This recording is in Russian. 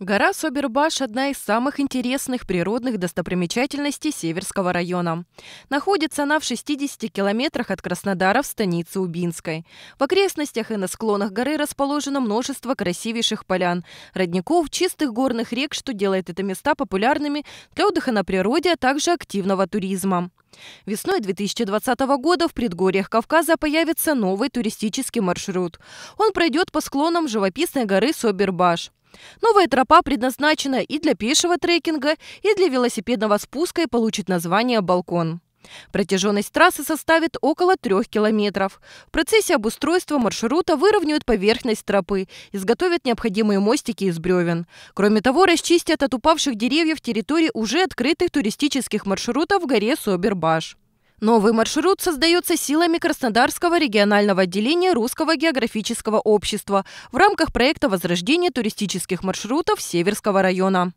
Гора Собербаш – одна из самых интересных природных достопримечательностей Северского района. Находится она в 60 километрах от Краснодара в станице Убинской. В окрестностях и на склонах горы расположено множество красивейших полян, родников, чистых горных рек, что делает это места популярными для отдыха на природе, а также активного туризма. Весной 2020 года в предгорьях Кавказа появится новый туристический маршрут. Он пройдет по склонам живописной горы Собербаш. Новая тропа предназначена и для пешего трекинга, и для велосипедного спуска и получит название «Балкон». Протяженность трассы составит около трех километров. В процессе обустройства маршрута выровняют поверхность тропы, изготовят необходимые мостики из бревен. Кроме того, расчистят от упавших деревьев территории уже открытых туристических маршрутов в горе Собербаш. Новый маршрут создается силами Краснодарского регионального отделения Русского географического общества в рамках проекта возрождения туристических маршрутов Северского района.